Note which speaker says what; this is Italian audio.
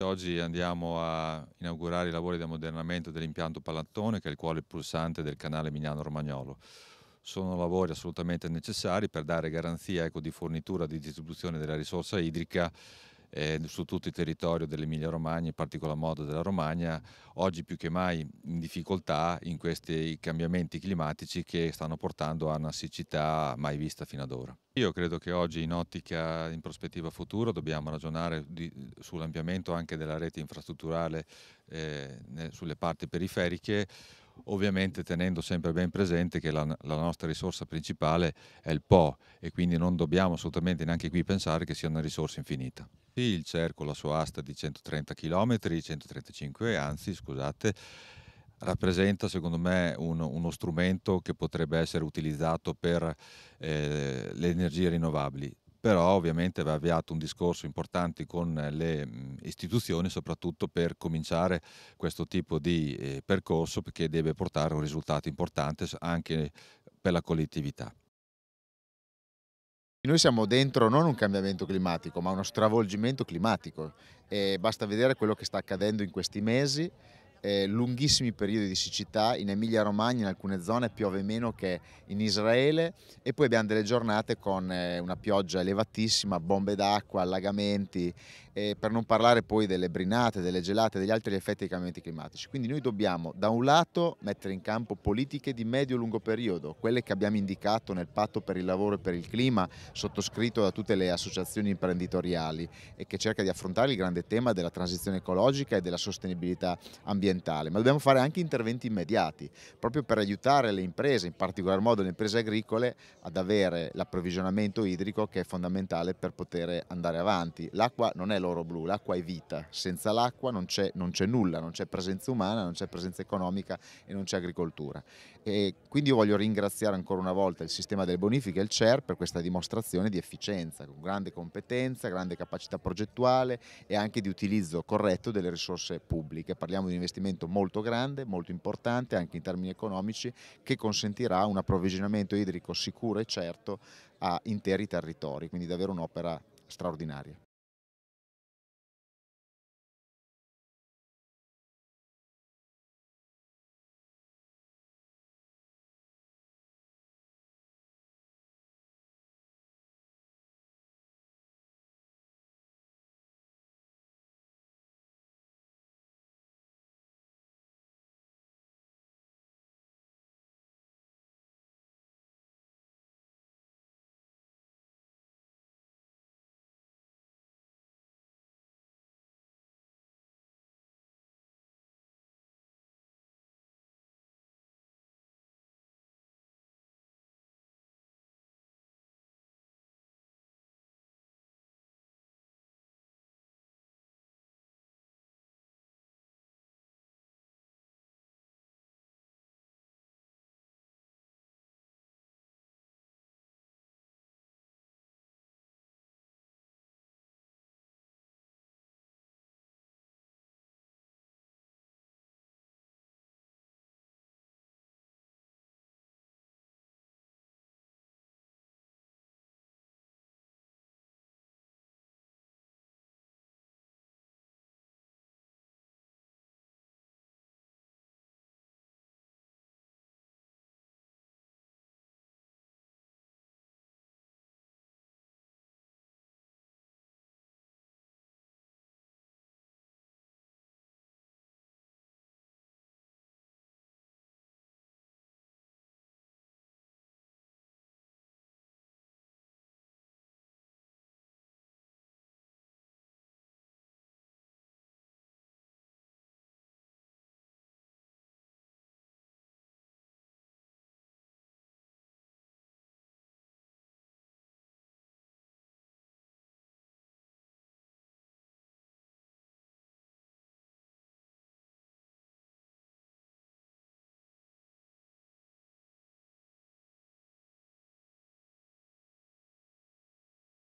Speaker 1: Oggi andiamo a inaugurare i lavori di ammodernamento dell'impianto Palattone, che è il cuore pulsante del canale Mignano-Romagnolo. Sono lavori assolutamente necessari per dare garanzia ecco, di fornitura di distribuzione della risorsa idrica eh, su tutto il territorio dell'Emilia Romagna, in particolar modo della Romagna, oggi più che mai in difficoltà in questi cambiamenti climatici che stanno portando a una siccità mai vista fino ad ora. Io credo che oggi in ottica, in prospettiva futura, dobbiamo ragionare sull'ampliamento anche della rete infrastrutturale eh, sulle parti periferiche ovviamente tenendo sempre ben presente che la, la, nostra risorsa principale è il Po e quindi non dobbiamo assolutamente neanche qui pensare che sia una risorsa infinita. Il cerco, la sua asta di 130 km, 135 anzi, scusate, rappresenta secondo me un, uno strumento che potrebbe essere utilizzato per eh, le energie rinnovabili però ovviamente va avviato un discorso importante con eh, le istituzioni, soprattutto per cominciare questo tipo di eh, percorso che deve portare un risultato importante anche per la collettività.
Speaker 2: Noi siamo dentro non un cambiamento climatico, ma uno stravolgimento climatico e basta vedere quello che sta accadendo in questi mesi eh, lunghissimi periodi di siccità, in Emilia Romagna in alcune zone piove meno che in Israele e poi abbiamo delle giornate con eh, una pioggia elevatissima, bombe d'acqua, allagamenti, eh, per non parlare poi delle brinate, delle gelate, degli altri effetti dei cambiamenti climatici. Quindi noi dobbiamo da un lato mettere in campo politiche di medio-lungo periodo, quelle che abbiamo indicato nel patto per il lavoro e per il clima, sottoscritto da tutte le associazioni imprenditoriali e che cerca di affrontare il grande tema della transizione ecologica e della sostenibilità ambientale ambientale, ma dobbiamo fare anche interventi immediati, proprio per aiutare le imprese, in particolar modo le imprese agricole, ad avere l'approvvigionamento idrico che è fondamentale per poter andare avanti. L'acqua non è l'oro blu, l'acqua è vita, senza l'acqua non c'è, nulla, non c'è presenza umana, non c'è presenza economica e non c'è agricoltura. E quindi io voglio ringraziare ancora una volta il sistema delle bonifiche il CER per questa dimostrazione di efficienza, con grande competenza, grande capacità progettuale e anche di utilizzo corretto delle risorse pubbliche. Parliamo di investimenti investimento molto grande, molto importante anche in termini economici che consentirà un approvvigionamento idrico sicuro e certo a interi
Speaker 1: territori, quindi davvero un'opera straordinaria.